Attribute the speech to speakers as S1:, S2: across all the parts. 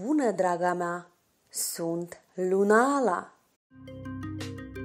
S1: Bună, draga mea! Sunt Lunala!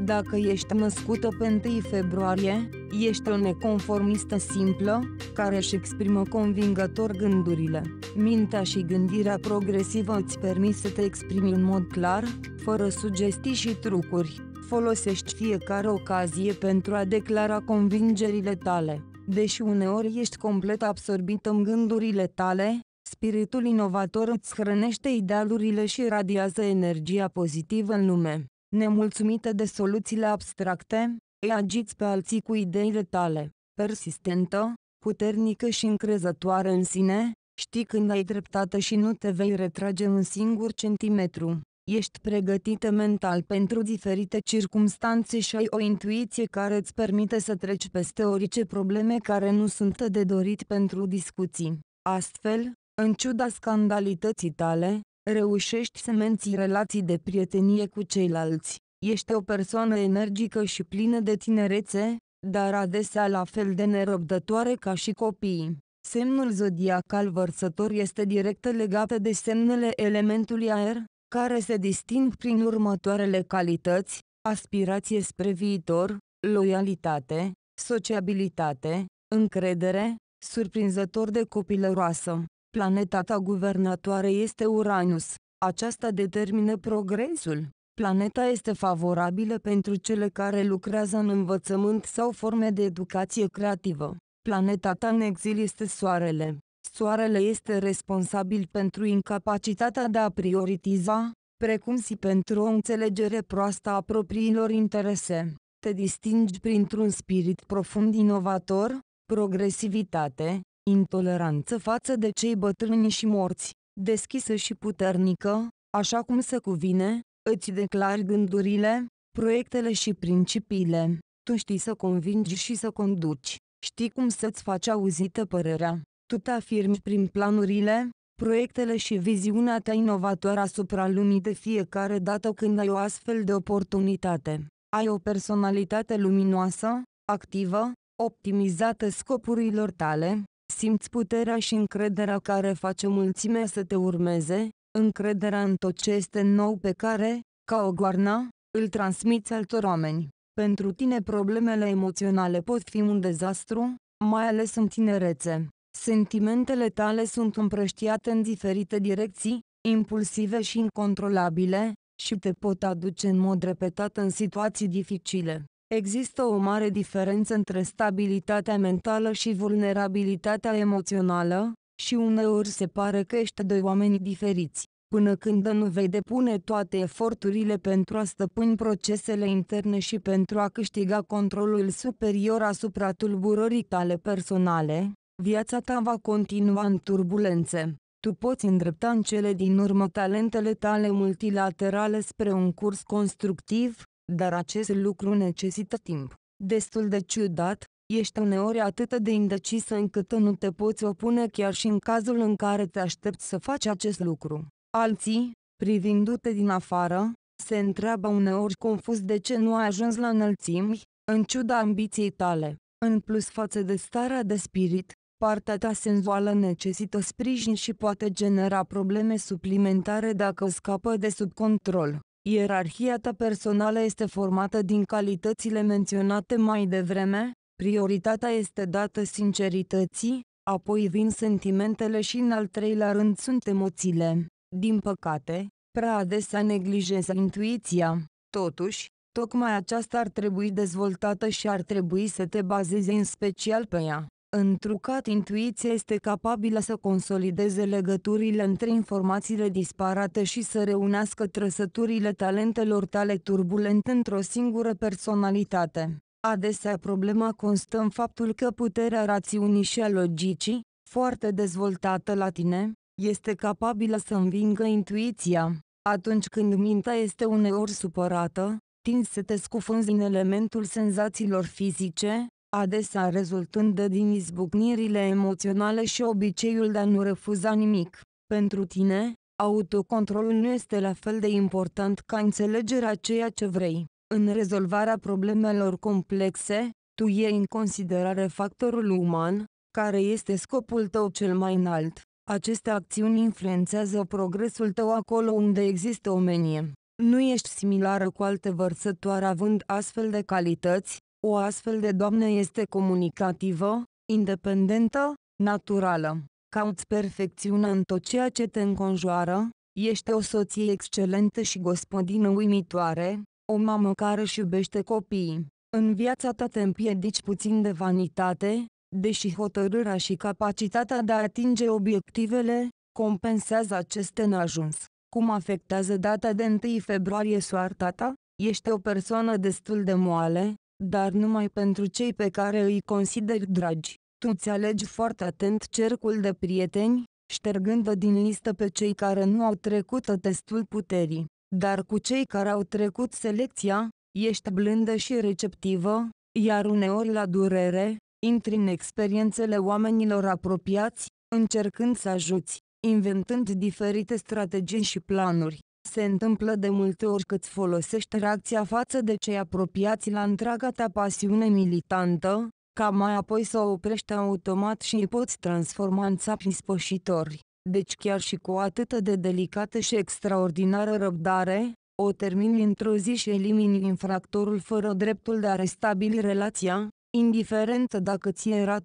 S1: Dacă ești născută pe 1 februarie, ești o neconformistă simplă, care își exprimă convingător gândurile. Mintea și gândirea progresivă îți permit să te exprimi în mod clar, fără sugestii și trucuri. Folosești fiecare ocazie pentru a declara convingerile tale. Deși uneori ești complet absorbit în gândurile tale, Spiritul inovator îți hrănește idealurile și radiază energia pozitivă în lume. Nemulțumită de soluțiile abstracte, îi agiți pe alții cu ideile tale. Persistentă, puternică și încrezătoare în sine, știi când ai dreptate și nu te vei retrage un singur centimetru. Ești pregătită mental pentru diferite circumstanțe și ai o intuiție care îți permite să treci peste orice probleme care nu sunt de dorit pentru discuții. Astfel, în ciuda scandalității tale, reușești să menții relații de prietenie cu ceilalți. Ești o persoană energică și plină de tinerețe, dar adesea la fel de nerăbdătoare ca și copiii. Semnul zodiacal vărsător este direct legat de semnele elementului aer, care se disting prin următoarele calități, aspirație spre viitor, loialitate, sociabilitate, încredere, surprinzător de copilăroasă. Planeta ta guvernatoare este Uranus. Aceasta determină progresul. Planeta este favorabilă pentru cele care lucrează în învățământ sau forme de educație creativă. Planeta ta în exil este Soarele. Soarele este responsabil pentru incapacitatea de a prioritiza, precum și pentru o înțelegere proastă a propriilor interese. Te distingi printr-un spirit profund inovator, progresivitate, intoleranță față de cei bătrâni și morți, deschisă și puternică, așa cum se cuvine, îți declari gândurile, proiectele și principiile, tu știi să convingi și să conduci, știi cum să-ți faci auzită părerea, tu te afirmi prin planurile, proiectele și viziunea ta inovatoare asupra lumii de fiecare dată când ai o astfel de oportunitate. Ai o personalitate luminoasă, activă, optimizată scopurilor tale, Simți puterea și încrederea care face mulțimea să te urmeze, încrederea în tot ce este nou pe care, ca o goarna, îl transmiți altor oameni. Pentru tine problemele emoționale pot fi un dezastru, mai ales în tinerețe. Sentimentele tale sunt împrăștiate în diferite direcții, impulsive și incontrolabile, și te pot aduce în mod repetat în situații dificile. Există o mare diferență între stabilitatea mentală și vulnerabilitatea emoțională, și uneori se pare că ești doi oameni diferiți, până când nu vei depune toate eforturile pentru a stăpâni procesele interne și pentru a câștiga controlul superior asupra tulburării tale personale, viața ta va continua în turbulențe. Tu poți îndrepta în cele din urmă talentele tale multilaterale spre un curs constructiv, dar acest lucru necesită timp. Destul de ciudat, ești uneori atât de indecisă încât nu te poți opune chiar și în cazul în care te aștepți să faci acest lucru. Alții, privindu-te din afară, se întreabă uneori confuz de ce nu ai ajuns la înălțimi, în ciuda ambiției tale. În plus față de starea de spirit, partea ta senzuală necesită sprijin și poate genera probleme suplimentare dacă scapă de sub control. Ierarhia ta personală este formată din calitățile menționate mai devreme, prioritatea este dată sincerității, apoi vin sentimentele și în al treilea rând sunt emoțiile. Din păcate, prea adesea neglijezi intuiția. Totuși, tocmai aceasta ar trebui dezvoltată și ar trebui să te bazezi în special pe ea. Întrucat intuiția este capabilă să consolideze legăturile între informațiile disparate și să reunească trăsăturile talentelor tale turbulente într-o singură personalitate. Adesea problema constă în faptul că puterea rațiunii și a logicii, foarte dezvoltată la tine, este capabilă să învingă intuiția. Atunci când mintea este uneori supărată, tinzi să te scufunzi în elementul senzațiilor fizice, adesea rezultând din izbucnirile emoționale și obiceiul de a nu refuza nimic. Pentru tine, autocontrolul nu este la fel de important ca înțelegerea ceea ce vrei. În rezolvarea problemelor complexe, tu iei în considerare factorul uman, care este scopul tău cel mai înalt. Aceste acțiuni influențează progresul tău acolo unde există omenie. Nu ești similară cu alte vărsătoare având astfel de calități, o astfel de doamnă este comunicativă, independentă, naturală. Cauți perfecțiunea în tot ceea ce te înconjoară, ești o soție excelentă și gospodină uimitoare, o mamă care își iubește copiii. În viața ta te împiedici puțin de vanitate, deși hotărârea și capacitatea de a atinge obiectivele, compensează aceste neajuns. Cum afectează data de 1 februarie soarta ta? Ești o persoană destul de moale, dar numai pentru cei pe care îi consideri dragi. Tu ți alegi foarte atent cercul de prieteni, ștergând din listă pe cei care nu au trecut testul puterii. Dar cu cei care au trecut selecția, ești blândă și receptivă, iar uneori la durere, intri în experiențele oamenilor apropiați, încercând să ajuți, inventând diferite strategii și planuri. Se întâmplă de multe ori cât folosești reacția față de cei apropiați la întreaga ta pasiune militantă, ca mai apoi să o oprești automat și îi poți transforma în țapi spășitori. Deci chiar și cu atât de delicată și extraordinară răbdare, o termini într-o zi și elimini infractorul fără dreptul de a restabili relația, indiferent dacă ți era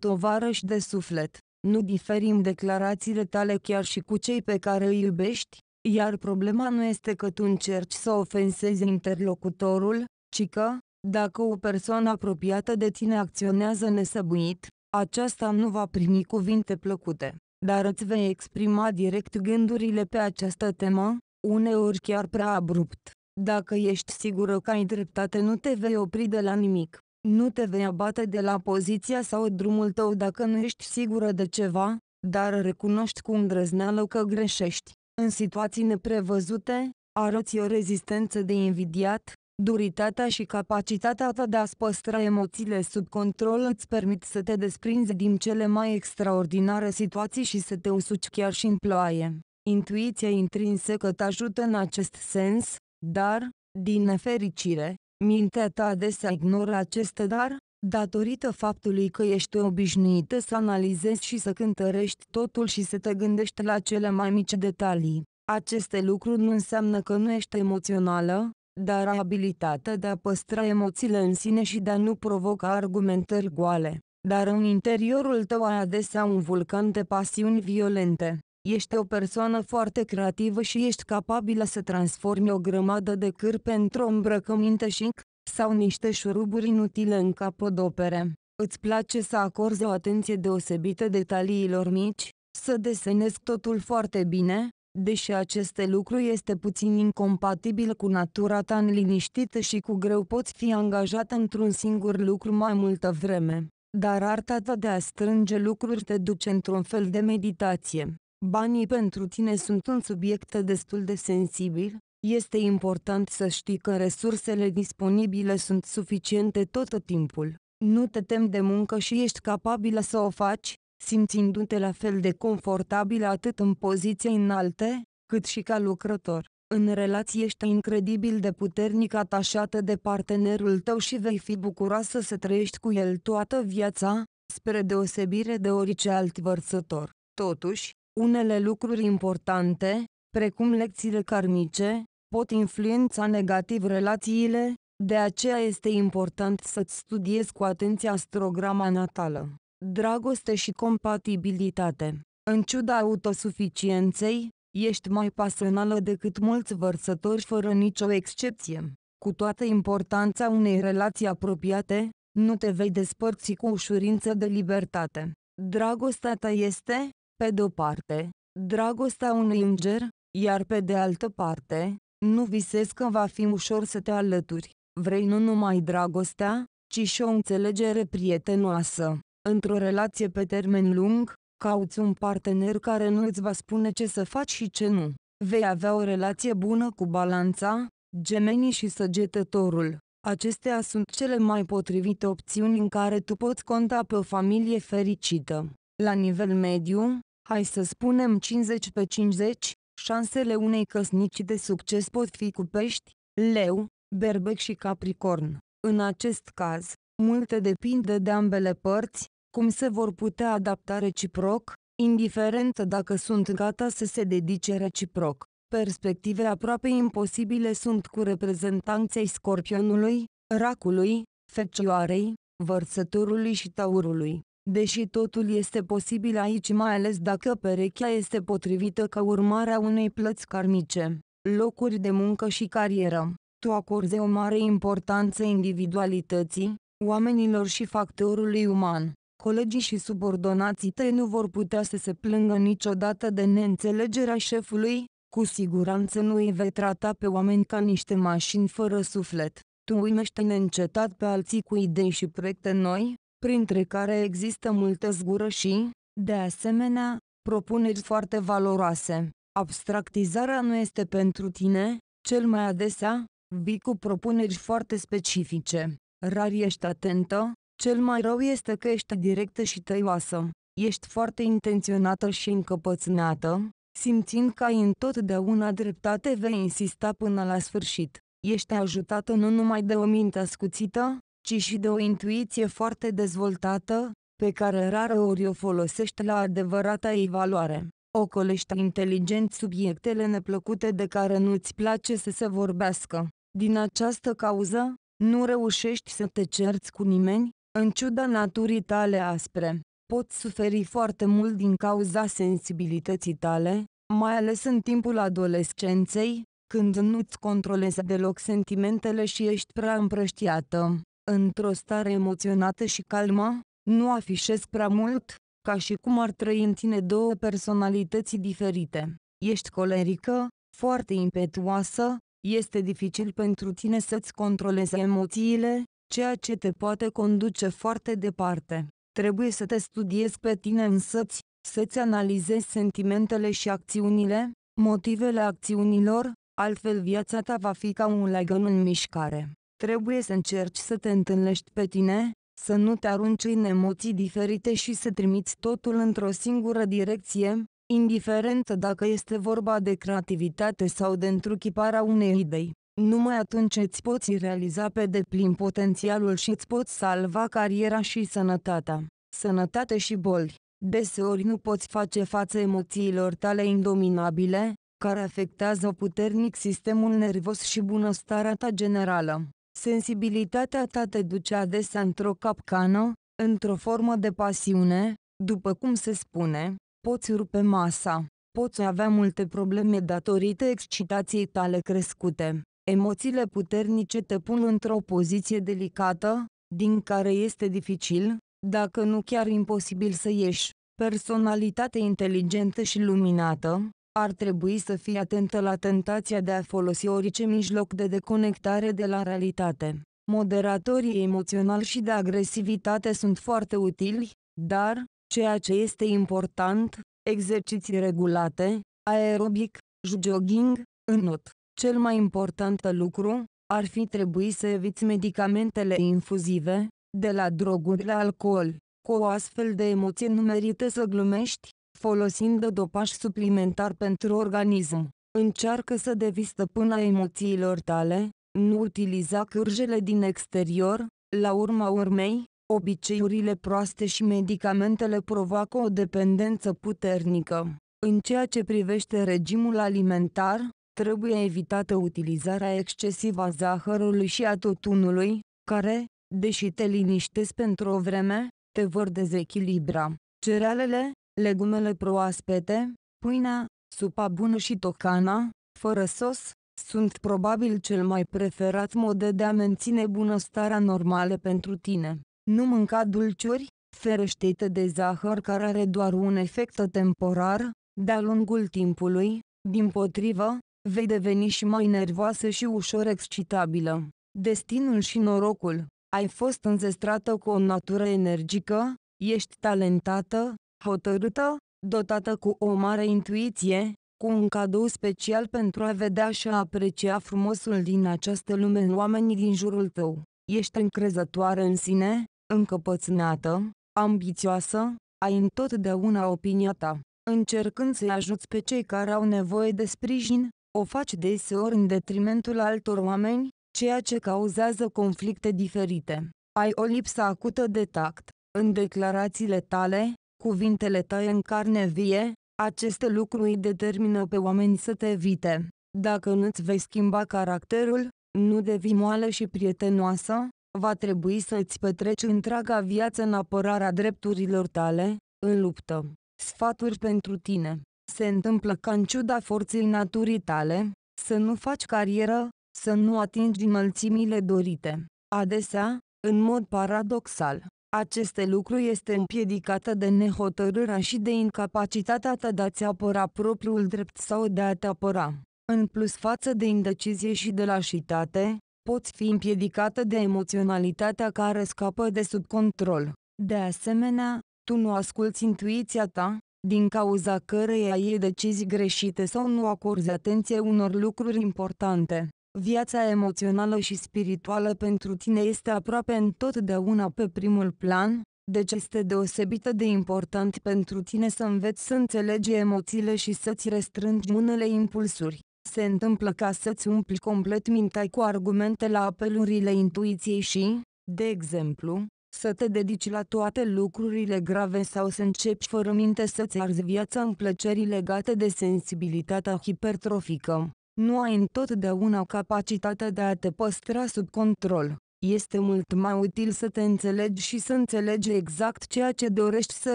S1: și de suflet. Nu diferim declarațiile tale chiar și cu cei pe care îi iubești, iar problema nu este că tu încerci să ofensezi interlocutorul, ci că, dacă o persoană apropiată de tine acționează nesăbuit, aceasta nu va primi cuvinte plăcute, dar îți vei exprima direct gândurile pe această temă, uneori chiar prea abrupt. Dacă ești sigură că ai dreptate nu te vei opri de la nimic, nu te vei abate de la poziția sau drumul tău dacă nu ești sigură de ceva, dar recunoști cu îndrăzneală că greșești. În situații neprevăzute, arăți o rezistență de invidiat, duritatea și capacitatea ta de a-ți păstra emoțiile sub control îți permit să te desprinzi din cele mai extraordinare situații și să te usuci chiar și în ploaie. Intuiția intrinsecă te ajută în acest sens, dar, din nefericire, mintea ta adesea ignoră acest dar, datorită faptului că ești obișnuită să analizezi și să cântărești totul și să te gândești la cele mai mici detalii. Aceste lucruri nu înseamnă că nu ești emoțională, dar abilitatea de a păstra emoțiile în sine și de a nu provoca argumentări goale. Dar în interiorul tău ai adesea un vulcan de pasiuni violente. Ești o persoană foarte creativă și ești capabilă să transformi o grămadă de cârpe într-o îmbrăcăminte chic, sau niște șuruburi inutile în capodopere. Îți place să acorzi o atenție deosebită detaliilor mici, să desenezi totul foarte bine, deși acest lucru este puțin incompatibil cu natura ta liniștită și cu greu poți fi angajat într-un singur lucru mai multă vreme. Dar arta ta de a strânge lucruri te duce într-un fel de meditație. Banii pentru tine sunt un subiect destul de sensibil, este important să știi că resursele disponibile sunt suficiente tot timpul. Nu te tem de muncă și ești capabilă să o faci, simțindu-te la fel de confortabil atât în poziție înalte, cât și ca lucrător. În relație ești incredibil de puternic atașată de partenerul tău și vei fi bucuroasă să trăiești cu el toată viața, spre deosebire de orice alt vărsător. Totuși, unele lucruri importante, precum lecțiile karmice, pot influența negativ relațiile, de aceea este important să-ți studiezi cu atenție astrograma natală. Dragoste și compatibilitate În ciuda autosuficienței, ești mai pasională decât mulți vărsători fără nicio excepție. Cu toată importanța unei relații apropiate, nu te vei despărți cu ușurință de libertate. Dragostea ta este, pe de-o parte, dragostea unui înger, iar pe de altă parte, nu visez că va fi ușor să te alături. Vrei nu numai dragostea, ci și o înțelegere prietenoasă. Într-o relație pe termen lung, cauți un partener care nu îți va spune ce să faci și ce nu. Vei avea o relație bună cu balanța, gemenii și săgetătorul. Acestea sunt cele mai potrivite opțiuni în care tu poți conta pe o familie fericită. La nivel mediu, hai să spunem 50 pe 50, Șansele unei căsnicii de succes pot fi cu pești, leu, berbec și capricorn. În acest caz, multe depinde de ambele părți, cum se vor putea adapta reciproc, indiferent dacă sunt gata să se dedice reciproc. Perspective aproape imposibile sunt cu reprezentanței scorpionului, racului, fecioarei, vărsătorului și taurului. Deși totul este posibil aici mai ales dacă perechea este potrivită ca urmarea unei plăți karmice, locuri de muncă și carieră, tu acorzi o mare importanță individualității, oamenilor și factorului uman. Colegii și subordonații tăi nu vor putea să se plângă niciodată de neînțelegerea șefului, cu siguranță nu îi vei trata pe oameni ca niște mașini fără suflet. Tu uimește neîncetat pe alții cu idei și proiecte noi, printre care există multe zgură și, de asemenea, propuneri foarte valoroase. Abstractizarea nu este pentru tine, cel mai adesea, vii cu propuneri foarte specifice. Rar ești atentă, cel mai rău este că ești directă și tăioasă. Ești foarte intenționată și încăpățânată, simțind că ai întotdeauna dreptate vei insista până la sfârșit. Ești ajutată nu numai de o minte ascuțită, ci și de o intuiție foarte dezvoltată, pe care rară ori o folosești la adevărata ei valoare. Ocolești inteligent subiectele neplăcute de care nu-ți place să se vorbească. Din această cauză, nu reușești să te cerți cu nimeni, în ciuda naturii tale aspre. Poți suferi foarte mult din cauza sensibilității tale, mai ales în timpul adolescenței, când nu-ți controlezi deloc sentimentele și ești prea împrăștiată într-o stare emoționată și calmă, nu afișez prea mult, ca și cum ar trăi în tine două personalități diferite. Ești colerică, foarte impetuoasă, este dificil pentru tine să-ți controlezi emoțiile, ceea ce te poate conduce foarte departe. Trebuie să te studiezi pe tine însăți, să-ți analizezi sentimentele și acțiunile, motivele acțiunilor, altfel viața ta va fi ca un legăn în mișcare. Trebuie să încerci să te întâlnești pe tine, să nu te arunci în emoții diferite și să trimiți totul într-o singură direcție, indiferent dacă este vorba de creativitate sau de întruchiparea unei idei. Numai atunci îți poți realiza pe deplin potențialul și îți poți salva cariera și sănătatea. Sănătate și boli. Deseori nu poți face față emoțiilor tale indominabile, care afectează puternic sistemul nervos și bunăstarea ta generală. Sensibilitatea ta te duce adesea într-o capcană, într-o formă de pasiune, după cum se spune, poți rupe masa, poți avea multe probleme datorită excitației tale crescute. Emoțiile puternice te pun într-o poziție delicată, din care este dificil, dacă nu chiar imposibil să ieși. Personalitate inteligentă și luminată, ar trebui să fii atentă la tentația de a folosi orice mijloc de deconectare de la realitate. Moderatorii emoționali și de agresivitate sunt foarte utili, dar, ceea ce este important, exerciții regulate, aerobic, jogging, înot. Cel mai important lucru, ar fi trebuit să eviți medicamentele infuzive, de la droguri la alcool. Cu o astfel de emoție nu merită să glumești, folosind dopaj suplimentar pentru organism. Încearcă să devii stăpâna emoțiilor tale, nu utiliza cârjele din exterior, la urma urmei, obiceiurile proaste și medicamentele provoacă o dependență puternică. În ceea ce privește regimul alimentar, trebuie evitată utilizarea excesivă a zahărului și a totunului, care, deși te liniștesc pentru o vreme, te vor dezechilibra. Cerealele, legumele proaspete, pâinea, supa bună și tocana, fără sos, sunt probabil cel mai preferat mod de a menține bunăstarea normală pentru tine. Nu mânca dulciuri, ferește-te de zahăr care are doar un efect temporar, de-a lungul timpului, din potrivă, vei deveni și mai nervoasă și ușor excitabilă. Destinul și norocul. Ai fost înzestrată cu o natură energică, ești talentată, hotărâtă, dotată cu o mare intuiție, cu un cadou special pentru a vedea și a aprecia frumosul din această lume în oamenii din jurul tău. Ești încrezătoare în sine, încăpățânată, ambițioasă, ai întotdeauna opinia ta. Încercând să-i ajuți pe cei care au nevoie de sprijin, o faci deseori în detrimentul altor oameni, ceea ce cauzează conflicte diferite. Ai o lipsă acută de tact. În declarațiile tale, Cuvintele tăie în carne vie, aceste lucruri îi determină pe oameni să te evite. Dacă nu-ți vei schimba caracterul, nu devii moală și prietenoasă, va trebui să îți petreci întreaga viață în apărarea drepturilor tale, în luptă. Sfaturi pentru tine. Se întâmplă ca în ciuda forței naturii tale, să nu faci carieră, să nu atingi înălțimile dorite. Adesea, în mod paradoxal, aceste lucru este împiedicată de nehotărârea și de incapacitatea ta de a-ți apăra propriul drept sau de a te apăra. În plus față de indecizie și de lașitate, poți fi împiedicată de emoționalitatea care scapă de sub control. De asemenea, tu nu asculți intuiția ta, din cauza căreia iei decizii greșite sau nu acorzi atenție unor lucruri importante. Viața emoțională și spirituală pentru tine este aproape întotdeauna pe primul plan, deci este deosebită de important pentru tine să înveți să înțelegi emoțiile și să-ți restrângi unele impulsuri. Se întâmplă ca să-ți umpli complet mintea cu argumente la apelurile intuiției și, de exemplu, să te dedici la toate lucrurile grave sau să începi fără minte să-ți arzi viața în plăceri legate de sensibilitatea hipertrofică. Nu ai întotdeauna capacitatea de a te păstra sub control. Este mult mai util să te înțelegi și să înțelegi exact ceea ce dorești să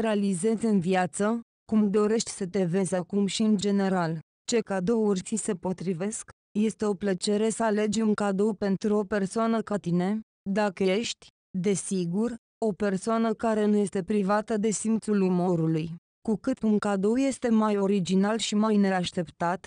S1: realizezi în viață, cum dorești să te vezi acum și în general. Ce cadouri ți se potrivesc? Este o plăcere să alegi un cadou pentru o persoană ca tine, dacă ești, desigur, o persoană care nu este privată de simțul umorului. Cu cât un cadou este mai original și mai neașteptat,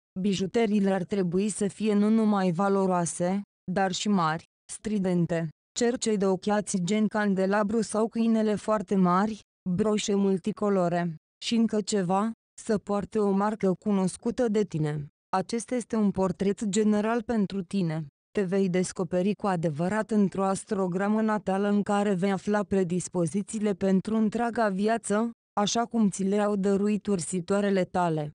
S1: Bijuteriile ar trebui să fie nu numai valoroase, dar și mari, stridente. Cercei de ochiați gen candelabru sau câinele foarte mari, broșe multicolore. Și încă ceva, să poarte o marcă cunoscută de tine. Acesta este un portret general pentru tine. Te vei descoperi cu adevărat într-o astrogramă natală în care vei afla predispozițiile pentru întreaga viață, așa cum ți le-au dăruit ursitoarele tale.